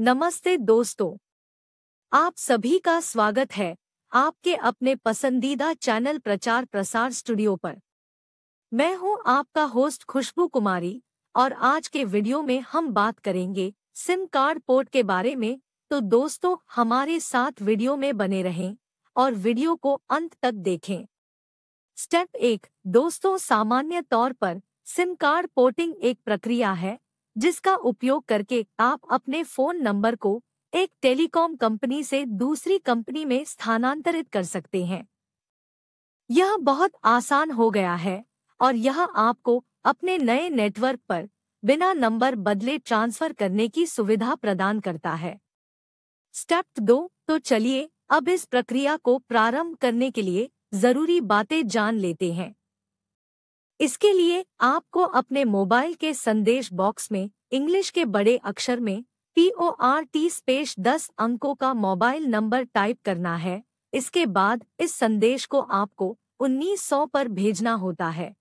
नमस्ते दोस्तों आप सभी का स्वागत है आपके अपने पसंदीदा चैनल प्रचार प्रसार स्टूडियो पर मैं हूं आपका होस्ट खुशबू कुमारी और आज के वीडियो में हम बात करेंगे सिम कार्ड पोर्ट के बारे में तो दोस्तों हमारे साथ वीडियो में बने रहें और वीडियो को अंत तक देखें स्टेप एक दोस्तों सामान्य तौर पर सिम कार्ड पोर्टिंग एक प्रक्रिया है जिसका उपयोग करके आप अपने फोन नंबर को एक टेलीकॉम कंपनी से दूसरी कंपनी में स्थानांतरित कर सकते हैं यह बहुत आसान हो गया है और यह आपको अपने नए नेटवर्क पर बिना नंबर बदले ट्रांसफर करने की सुविधा प्रदान करता है स्टेप दो तो चलिए अब इस प्रक्रिया को प्रारंभ करने के लिए जरूरी बातें जान लेते हैं इसके लिए आपको अपने मोबाइल के संदेश बॉक्स में इंग्लिश के बड़े अक्षर में P O R T space दस अंकों का मोबाइल नंबर टाइप करना है इसके बाद इस संदेश को आपको 1900 पर भेजना होता है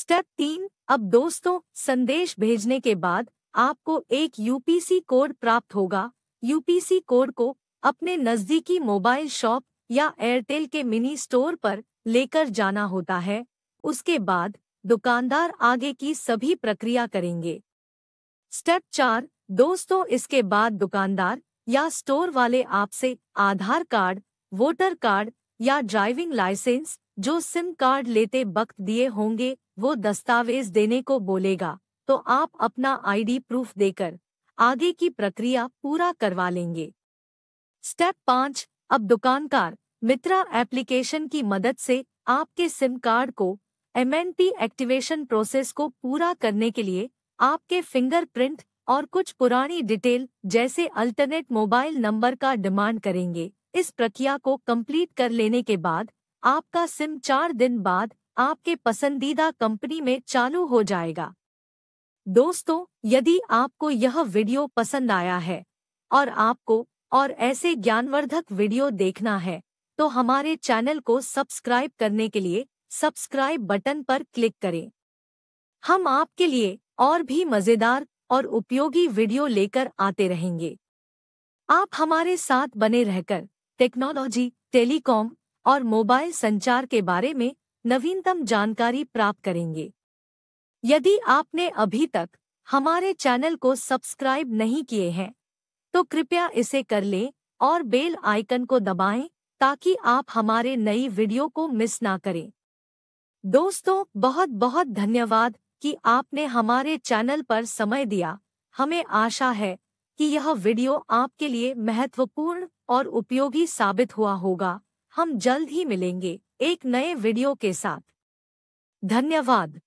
स्टेप तीन अब दोस्तों संदेश भेजने के बाद आपको एक यूपीसी कोड प्राप्त होगा यूपीसी कोड को अपने नज़दीकी मोबाइल शॉप या एयरटेल के मिनी स्टोर पर लेकर जाना होता है उसके बाद दुकानदार आगे की सभी प्रक्रिया करेंगे स्टेप चार दोस्तों इसके बाद दुकानदार या स्टोर वाले आपसे आधार कार्ड वोटर कार्ड या ड्राइविंग लाइसेंस जो सिम कार्ड लेते वक्त दिए होंगे वो दस्तावेज देने को बोलेगा तो आप अपना आईडी प्रूफ देकर आगे की प्रक्रिया पूरा करवा लेंगे स्टेप पाँच अब दुकानकार मित्रा एप्लीकेशन की मदद से आपके सिम कार्ड को एमएनपी एक्टिवेशन प्रोसेस को पूरा करने के लिए आपके फिंगरप्रिंट और कुछ पुरानी डिटेल जैसे अल्टरनेट मोबाइल नंबर का डिमांड करेंगे इस प्रक्रिया को कंप्लीट कर लेने के बाद आपका सिम चार दिन बाद आपके पसंदीदा कंपनी में चालू हो जाएगा दोस्तों यदि आपको यह वीडियो पसंद आया है और आपको और ऐसे ज्ञानवर्धक वीडियो देखना है तो हमारे चैनल को सब्सक्राइब करने के लिए सब्सक्राइब बटन पर क्लिक करें हम आपके लिए और भी मज़ेदार और उपयोगी वीडियो लेकर आते रहेंगे आप हमारे साथ बने रहकर टेक्नोलॉजी टेलीकॉम और मोबाइल संचार के बारे में नवीनतम जानकारी प्राप्त करेंगे यदि आपने अभी तक हमारे चैनल को सब्सक्राइब नहीं किए हैं तो कृपया इसे कर लें और बेल आइकन को दबाएं ताकि आप हमारे नई वीडियो को मिस ना करें दोस्तों बहुत बहुत धन्यवाद कि आपने हमारे चैनल पर समय दिया हमें आशा है कि यह वीडियो आपके लिए महत्वपूर्ण और उपयोगी साबित हुआ होगा हम जल्द ही मिलेंगे एक नए वीडियो के साथ धन्यवाद